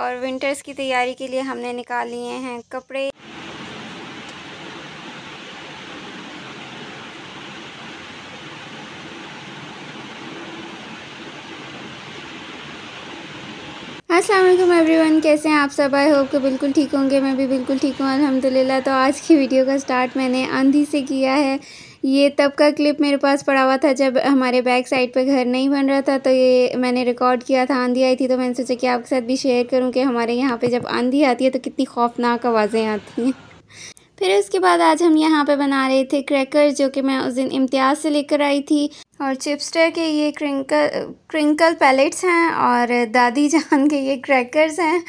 और विंटर्स की तैयारी के लिए हमने निकाल लिए हैं कपड़े असलम एवरीवन कैसे हैं आप सब आई होप के बिल्कुल ठीक होंगे मैं भी बिल्कुल ठीक हूँ अल्हम्दुलिल्लाह तो आज की वीडियो का स्टार्ट मैंने आंधी से किया है ये तब का क्लिप मेरे पास पड़ा हुआ था जब हमारे बैक साइड पे घर नहीं बन रहा था तो ये मैंने रिकॉर्ड किया था आंधी आई थी तो मैंने सोचा कि आपके साथ भी शेयर करूं कि हमारे यहाँ पे जब आंधी आती है तो कितनी खौफनाक आवाज़ें आती हैं फिर उसके बाद आज हम यहाँ पे बना रहे थे क्रैकर जो कि मैं उस दिन इम्तियाज़ से लेकर आई थी और चिप्स्टर के ये क्रिंकल क्रिंकल पैलेट्स हैं और दादी जान के ये क्रैकर्स हैं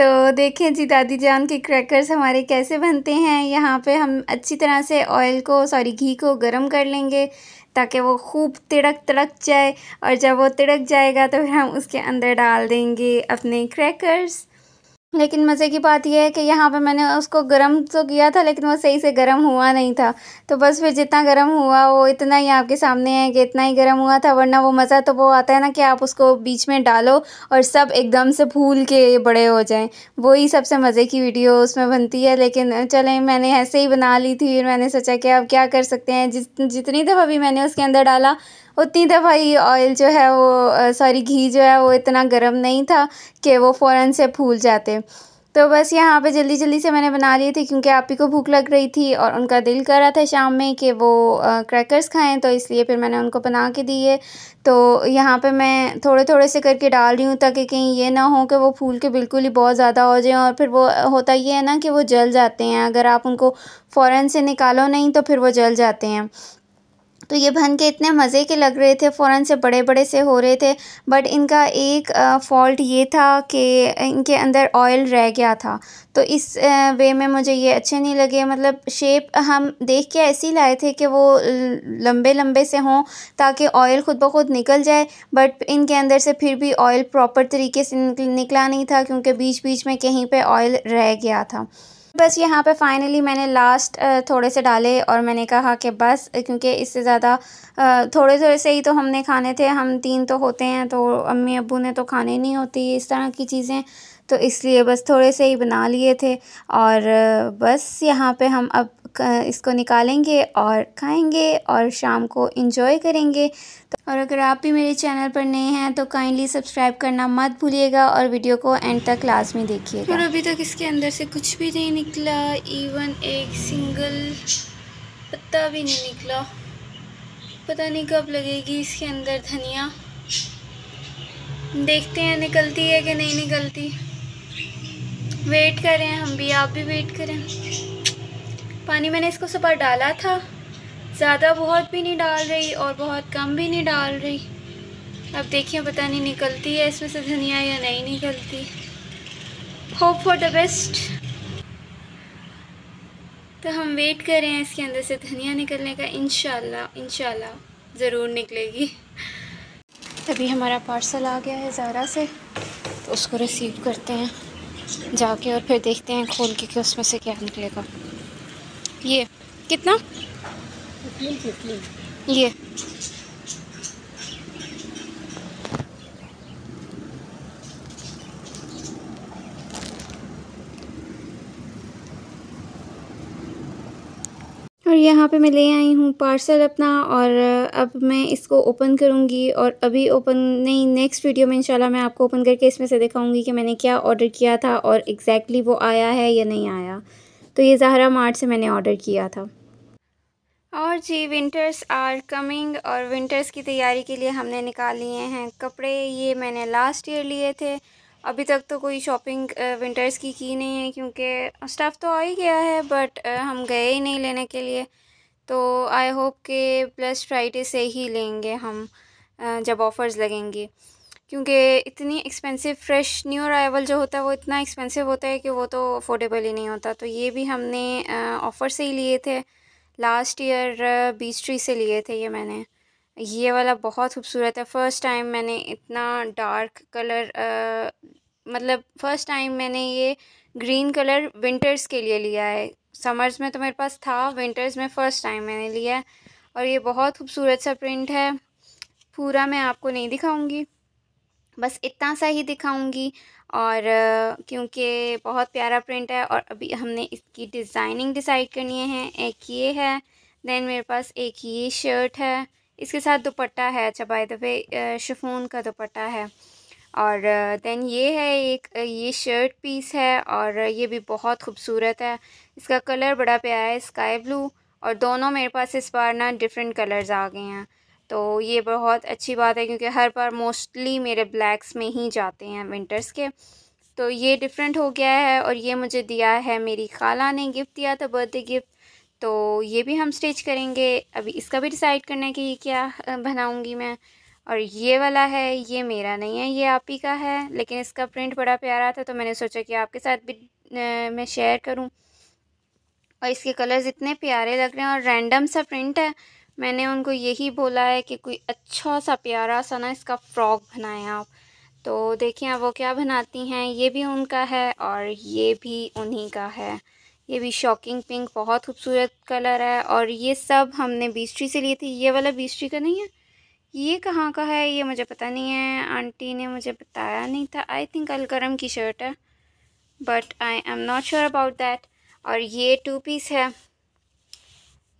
तो देखें जी दादी जान के क्रैकर्स हमारे कैसे बनते हैं यहाँ पे हम अच्छी तरह से ऑयल को सॉरी घी को गरम कर लेंगे ताकि वो खूब तिड़क तिड़क जाए और जब वो तिड़क जाएगा तो फिर हम उसके अंदर डाल देंगे अपने क्रैकर्स लेकिन मज़े की बात यह है कि यहाँ पे मैंने उसको गर्म तो किया था लेकिन वो सही से गर्म हुआ नहीं था तो बस फिर जितना गर्म हुआ वो इतना ही आपके सामने है कि इतना ही गर्म हुआ था वरना वो मज़ा तो वो आता है ना कि आप उसको बीच में डालो और सब एकदम से फूल के बड़े हो जाएं वही सबसे मज़े की वीडियो उसमें बनती है लेकिन चलें मैंने ऐसे ही बना ली थी फिर मैंने सोचा कि अब क्या कर सकते हैं जित जितनी दफ़ा भी मैंने उसके अंदर डाला उतनी दफ़ा ये ऑयल जो है वो सॉरी घी जो है वो इतना गर्म नहीं था कि वो फ़ौर से फूल जाते तो बस यहाँ पे जल्दी जल्दी से मैंने बना लिए थे क्योंकि आप ही को भूख लग रही थी और उनका दिल कर रहा था शाम में कि वो क्रैकर्स खाएं तो इसलिए फिर मैंने उनको बना के दिए तो यहाँ पे मैं थोड़े थोड़े से करके डाल रही हूँ ताकि कहीं ये ना हो कि वो फूल के बिल्कुल ही बहुत ज़्यादा हो जाए और फिर वो होता ये है ना कि वो जल जाते हैं अगर आप उनको फ़ौर से निकालो नहीं तो फिर वो जल जाते हैं तो ये बन के इतने मज़े के लग रहे थे फ़ौरन से बड़े बड़े से हो रहे थे बट इनका एक फॉल्ट ये था कि इनके अंदर ऑयल रह गया था तो इस वे में मुझे ये अच्छे नहीं लगे मतलब शेप हम देख के ही लाए थे कि वो लंबे लंबे से हों ताकि ऑयल ख़ुद ब खुद निकल जाए बट इनके अंदर से फिर भी ऑयल प्रॉपर तरीके से निकला नहीं था क्योंकि बीच बीच में कहीं पे ऑयल रह गया था बस यहाँ पे फाइनली मैंने लास्ट थोड़े से डाले और मैंने कहा कि बस क्योंकि इससे ज़्यादा थोड़े थोड़े से ही तो हमने खाने थे हम तीन तो होते हैं तो अम्मी अबू ने तो खाने नहीं होती इस तरह की चीज़ें तो इसलिए बस थोड़े से ही बना लिए थे और बस यहाँ पे हम अब इसको निकालेंगे और खाएंगे और शाम को इंजॉय करेंगे तो और अगर आप भी मेरे चैनल पर नए हैं तो काइंडली सब्सक्राइब करना मत भूलिएगा और वीडियो को एंड तक लास्ट में देखिएगा और अभी तक इसके अंदर से कुछ भी नहीं निकला इवन एक सिंगल पत्ता भी नहीं निकला पता नहीं कब लगेगी इसके अंदर धनिया देखते हैं निकलती है कि नहीं निकलती वेट करें हम भी आप भी वेट करें पानी मैंने इसको सुबह डाला था ज़्यादा बहुत भी नहीं डाल रही और बहुत कम भी नहीं डाल रही अब देखिए पता नहीं निकलती है इसमें से धनिया या नहीं निकलती होप फॉर द बेस्ट तो हम वेट कर रहे हैं इसके अंदर से धनिया निकलने का इन इनशाला ज़रूर निकलेगी तभी हमारा पार्सल आ गया है ज़ारा से तो उसको रिसीव करते हैं जाके और फिर देखते हैं खोल के कि उसमें से क्या निकलेगा ये कितना फिफ्टीन फिफ्टीन ये और यहाँ पे मैं ले आई हूँ पार्सल अपना और अब मैं इसको ओपन करूँगी और अभी ओपन नहीं नेक्स्ट वीडियो में इंशाल्लाह मैं आपको ओपन करके इसमें से दिखाऊँगी कि मैंने क्या ऑर्डर किया था और एग्जैक्टली exactly वो आया है या नहीं आया तो ये ज़हरा मार्ट से मैंने ऑर्डर किया था और जी विंटर्स आर कमिंग और विंटर्स की तैयारी के लिए हमने निकाल लिए हैं कपड़े ये मैंने लास्ट ईयर लिए थे अभी तक तो कोई शॉपिंग विंटर्स की की नहीं है क्योंकि स्टफ़ तो आ ही गया है बट हम गए ही नहीं लेने के लिए तो आई होप के प्लस फ्राइडे से ही लेंगे हम जब ऑफ़र्स लगेंगे क्योंकि इतनी एक्सपेंसिव फ्रेश न्यू अराइवल जो होता है वो इतना एक्सपेंसिव होता है कि वो तो अफोर्डेबल ही नहीं होता तो ये भी हमने ऑफ़र से ही लिए थे लास्ट ईयर बीच ट्री से लिए थे ये मैंने ये वाला बहुत खूबसूरत है फ़र्स्ट टाइम मैंने इतना डार्क कलर आ, मतलब फ़र्स्ट टाइम मैंने ये ग्रीन कलर विंटर्स के लिए लिया है समर्स में तो मेरे पास था विंटर्स में फ़र्स्ट टाइम मैंने लिया है और ये बहुत खूबसूरत सा प्रिंट है पूरा मैं आपको नहीं दिखाऊंगी बस इतना सा ही दिखाऊंगी और क्योंकि बहुत प्यारा प्रिंट है और अभी हमने इसकी डिज़ाइनिंग डिसाइड करनी है एक ये है देन मेरे पास एक ये शर्ट है इसके साथ दुपट्टा है अच्छा बाय द वे का दुपट्टा है और देन ये है एक ये शर्ट पीस है और ये भी बहुत खूबसूरत है इसका कलर बड़ा प्यारा है स्काई ब्लू और दोनों मेरे पास इस बार ना डिफरेंट कलर्स आ गए हैं तो ये बहुत अच्छी बात है क्योंकि हर बार मोस्टली मेरे ब्लैक्स में ही जाते हैं विंटर्स के तो ये डिफरेंट हो गया है और ये मुझे दिया है मेरी खाला ने गिफ्ट दिया था बर्थडे गिफ्ट तो ये भी हम स्टिच करेंगे अभी इसका भी डिसाइड करना है कि ये क्या बनाऊंगी मैं और ये वाला है ये मेरा नहीं है ये आप ही का है लेकिन इसका प्रिंट बड़ा प्यारा था तो मैंने सोचा कि आपके साथ भी मैं शेयर करूँ और इसके कलर्स इतने प्यारे लग रहे हैं और रैंडम सा प्रिंट है मैंने उनको यही बोला है कि कोई अच्छा सा प्यारा सा ना इसका फ्रॉक बनाएं आप तो देखिए आप वो क्या बनाती हैं ये भी उनका है और ये भी उन्हीं का है ये भी शॉकिंग पिंक बहुत खूबसूरत कलर है और ये सब हमने बीस्ट्री से ली थी ये वाला बीस्ट्री का नहीं है ये कहाँ का है ये मुझे पता नहीं है आंटी ने मुझे बताया नहीं था आई थिंक अलकरम की शर्ट है but I am not sure about that और ये टू पीस है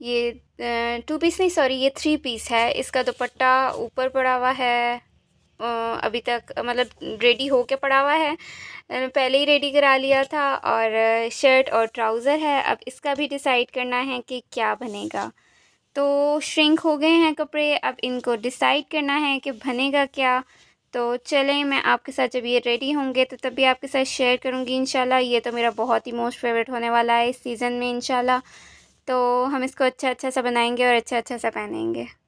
ये टू पीस नहीं सॉरी ये थ्री पीस है इसका दुपट्टा ऊपर पड़ा हुआ है अभी तक मतलब रेडी हो के पड़ा हुआ है पहले ही रेडी करा लिया था और शर्ट और ट्राउज़र है अब इसका भी डिसाइड करना है कि क्या बनेगा तो श्रिंक हो गए हैं कपड़े अब इनको डिसाइड करना है कि बनेगा क्या तो चलें मैं आपके साथ जब ये रेडी होंगे तो तब भी आपके साथ शेयर करूँगी इन ये तो मेरा बहुत ही मोस्ट फेवरेट होने वाला है इस सीज़न में इनशाला तो हम इसको अच्छा अच्छा सा बनाएंगे और अच्छा अच्छा सा पहनेंगे